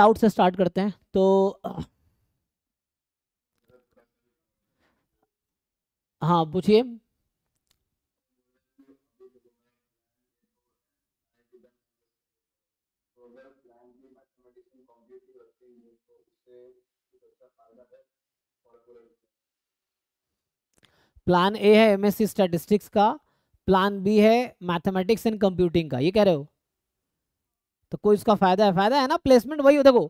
out से start करते हैं तो हाँ पूछिए प्लान ए है एमएससी स्टैटिस्टिक्स का प्लान बी है मैथमेटिक्स एंड कंप्यूटिंग का ये कह रहे हो तो कोई उसका फायदा है फायदा है ना प्लेसमेंट वही हो देखो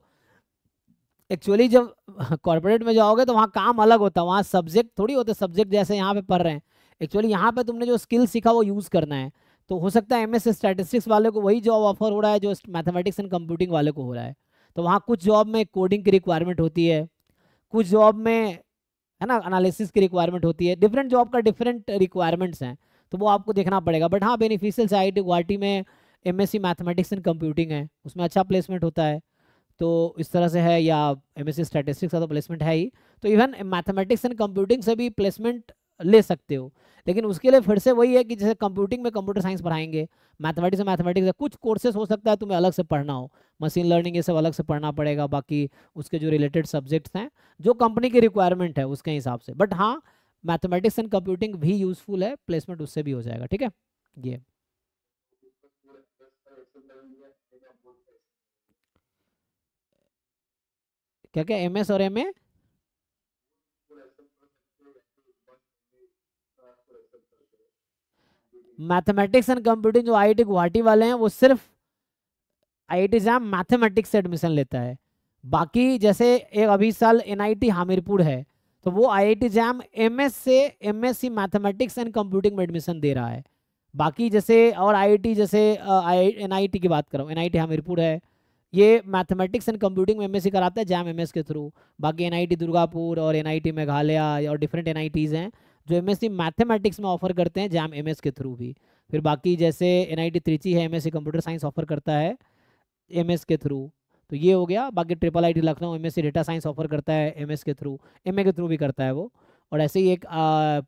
एक्चुअली जब कॉर्पोरेट में जाओगे तो वहाँ काम अलग होता है वहाँ सब्जेक्ट थोड़ी होते सब्जेक्ट जैसे यहाँ पे पढ़ रहे हैं एक्चुअली यहाँ पे तुमने जो स्किल सीखा वो यूज़ करना है तो हो सकता है एम एस स्टैटिस्टिक्स वाले को वही जॉब ऑफर हो रहा है जो मैथमेटिक्स एंड कंप्यूटिंग वाले को हो रहा है तो वहाँ कुछ जॉब में कोडिंग की रिक्वायरमेंट होती है कुछ जॉब में है ना अनालिसिस की रिक्वायरमेंट होती है डिफरेंट जॉब का डिफरेंट रिक्वायरमेंट्स हैं तो वो आपको देखना पड़ेगा बट हाँ बेनिफिशियल साइड गुवाहाटी में एमएससी मैथमेटिक्स एंड कंप्यूटिंग है उसमें अच्छा प्लेसमेंट होता है तो इस तरह से है या एम एस स्टैटिस्टिक्स का तो प्लेसमेंट है ही तो इवन मैथमेटिक्स एंड कंप्यूटिंग से भी प्लेसमेंट ले सकते हो लेकिन उसके लिए फिर से वही है कि जैसे कंप्यूटिंग में कंप्यूटर साइंस पढ़ाएंगे मैथमेटिक्स में मैथमेटिक्स कुछ कोर्सेज हो सकता है तुम्हें अलग से पढ़ना हो मशीन लर्निंग ये सब अलग से पढ़ना पड़ेगा बाकी उसके जो रिलेटेड सब्जेक्ट्स हैं जो कंपनी की रिक्वायरमेंट है उसके हिसाब से बट हाँ मैथमेटिक्स एंड कंप्यूटिंग भी यूजफुल है प्लेसमेंट उससे भी हो जाएगा ठीक है ये क्या क्या एम एस और M A mathematics and computing जो आई टी गुवाहाटी वाले हैं वो सिर्फ आई टी एग्जाम मैथमेटिक्स से एडमिशन लेता है बाकी जैसे एक अभी साल एनआईटी हामिरपुर है तो वो I I T JAM M S से M S C mathematics and computing में एडमिशन दे रहा है बाकी जैसे और आई आई टी जैसे एन आई टी की बात करो एन आई टी हमीरपुर है ये मैथमेटिक्स एंड कंप्यूटिंग में एमएससी कराता है जैम एमएस के थ्रू बाकी एनआईटी दुर्गापुर और एनआईटी मेघालय और डिफरेंट एनआईटीज़ हैं जो एमएससी मैथमेटिक्स में ऑफर करते हैं जैम एमएस के थ्रू भी फिर बाकी जैसे एनआईटी त्रिची है एमएससी कंप्यूटर साइंस ऑफर करता है एस के थ्रू तो ये हो गया बाकी ट्रिपल टी लखनऊ सी डेटा साइंस ऑफर करता है एस के थ्रू ए के थ्रू भी करता है वो और ऐसे ही एक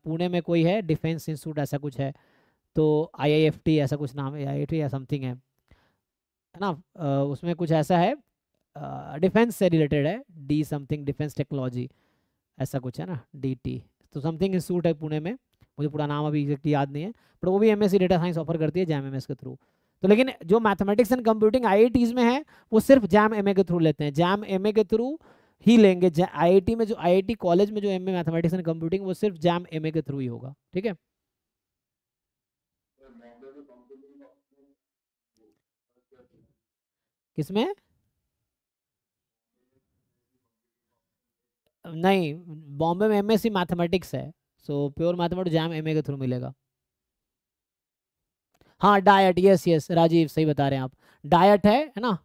पुणे में कोई है डिफेंस इंस्टीट्यूट ऐसा कुछ है तो टी ऐसा कुछ नाम है आई या समथिंग है है ना उसमें कुछ ऐसा है डिफेंस से रिलेटेड है डी समथिंग डिफेंस टेक्नोलॉजी ऐसा कुछ है ना डी टी तो समथिंग इंस्टीट्यूट है पुणे में मुझे पूरा नाम अभी एग्जैक्ट याद नहीं है बट वो भी एम डेटा साइंस ऑफर करती है जैम एम के थ्रू तो लेकिन जो मैथमेटिक्स एंड कंप्यूटिंग आई में है वो सिर्फ जैम एम के थ्रू लेते हैं जैम एम के थ्रू ही लेंगे आई में जो आई कॉलेज में जो एम मैथमेटिक्स एंड कंप्यूटिंग वो सिर्फ जैम एम के थ्रू ही होगा ठीक है किसमें नहीं बॉम्बे में एमएससी मैथमेटिक्स है so pure mathematics JAM MA के थ्रू मिलेगा हाँ डायट यस यस राजीव सही बता रहे हैं आप डायट है है ना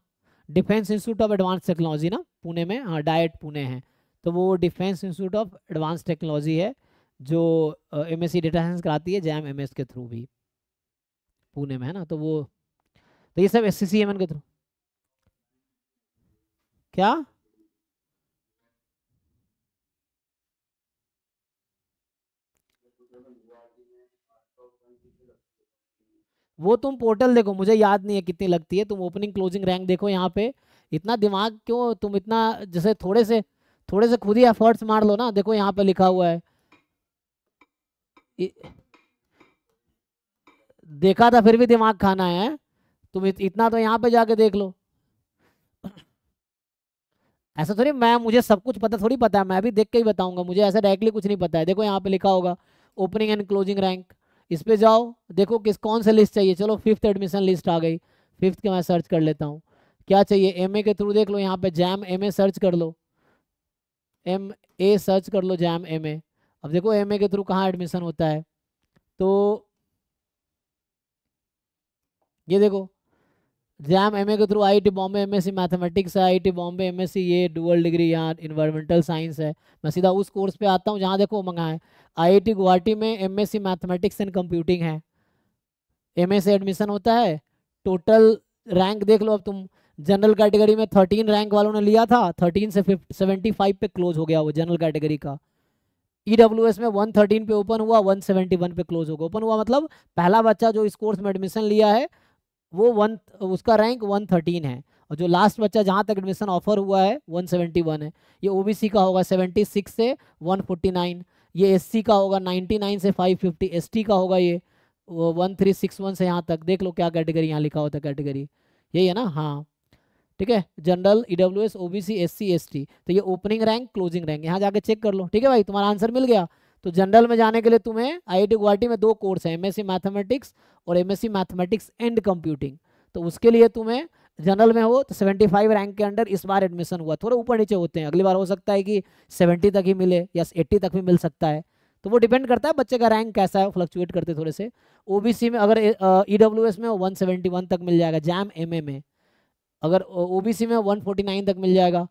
defence institute of advance technology ना पुणे में हाँ डायट पुणे है तो वो defence institute of advance technology है जो M S C data science कराती है जैम एम के थ्रू भी पुणे में है ना तो वो तो ये सब एस के थ्रू क्या वो तुम पोर्टल देखो मुझे याद नहीं है कितनी लगती है तुम ओपनिंग क्लोजिंग रैंक देखो यहाँ पे इतना दिमाग क्यों तुम इतना जैसे थोड़े से थोड़े से खुद ही एफर्ट्स मार लो ना देखो यहाँ पे लिखा हुआ है देखा था फिर भी दिमाग खाना है तुम इतना तो यहाँ पे जाके देख लो ऐसा थोड़ी मैं मुझे सब कुछ पता थोड़ी पता है मैं भी देख के ही बताऊंगा मुझे ऐसा डायरेक्टली कुछ नहीं पता है देखो यहाँ पे लिखा होगा ओपनिंग एंड क्लोजिंग रैंक इस पर जाओ देखो किस कौन सा लिस्ट चाहिए चलो फिफ्थ एडमिशन लिस्ट आ गई फिफ्थ के मैं सर्च कर लेता हूँ क्या चाहिए एम के थ्रू देख लो यहाँ पे जैम एम सर्च कर लो एम ए सर्च कर लो जैम एम अब देखो एम के थ्रू कहाँ एडमिशन होता है तो ये देखो जैम एमए के through IT Bombay MSc mathematics है आईटी बॉम्बे एमएससी ये डुअल डिग्री यहाँ इन्वायरमेंटल साइंस है मैं सीधा उस कोर्स पे आता हूँ जहाँ देखो मंगा है गुवाहाटी में एमएससी मैथमेटिक्स एंड कंप्यूटिंग है एम से एडमिशन होता है टोटल रैंक देख लो अब तुम जनरल कैटेगरी में थर्टीन रैंक वालों ने लिया था थर्टीन से सेवेंटी फाइव पे क्लोज हो गया वो जनरल कैटेगरी का ई डब्ल्यू एस में वन थर्टीन पे ओपन हुआ वन सेवेंटी वन पे क्लोज हो गया ओपन हुआ मतलब पहला बच्चा जो इस कोर्स में एडमिशन लिया है वो वन उसका रैंक वन थर्टीन है और जो लास्ट बच्चा जहाँ तक एडमिशन ऑफर हुआ है वन सेवेंटी वन है ये ओबीसी का होगा सेवेंटी सिक्स से वन फोर्टी नाइन ये एससी का होगा नाइन्टी नाइन से फाइव फिफ्टी एसटी का होगा ये वन थ्री सिक्स वन से यहाँ तक देख लो क्या कैटेगरी यहाँ लिखा होता है कैटेगरी यही है ना हाँ ठीक है general E W S O B C S C S T तो ये ओपनिंग रैंक क्लोजिंग रैंक यहाँ जाके चेक कर लो ठीक है भाई तुम्हारा आंसर मिल गया तो जनरल में जाने के लिए तुम्हें आई गुवाहाटी में दो कोर्स है एमएससी मैथमेटिक्स और एमएससी मैथमेटिक्स एंड कंप्यूटिंग तो उसके लिए तुम्हें जनरल में हो तो 75 रैंक के अंडर इस बार एडमिशन हुआ थोड़ा ऊपर नीचे होते हैं अगली बार हो सकता है कि 70 तक ही मिले या 80 तक भी मिल सकता है तो वो डिपेंड करता है बच्चे का रैंक कैसा है फ्लक्चुएट करते थोड़े से ओबीसी में अगर ई डब्ल्यू एस में वन सेवेंटी वन तक मिल जाएगा जैम एम ए में अगर सी में वन फोर्टी नाइन तक मिल जाएगा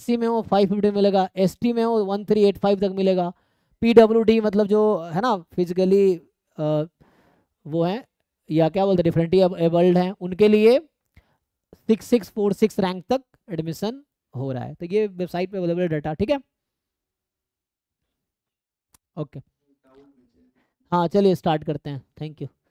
सी में वो फाइव फिफ्टी मिलेगा टी में वो वन थ्री एट फाइव तक मिलेगा डी मतलब जो है ना फिजिकली वो हैं या क्या बोलते हैं डिफरेंटली एबल्ड हैं उनके लिए six six four six rank तक एडमिशन हो रहा है तो ये वेबसाइट पे अवेलेबल डाटा ठीक है ओके हाँ चलिए स्टार्ट करते हैं थैंक यू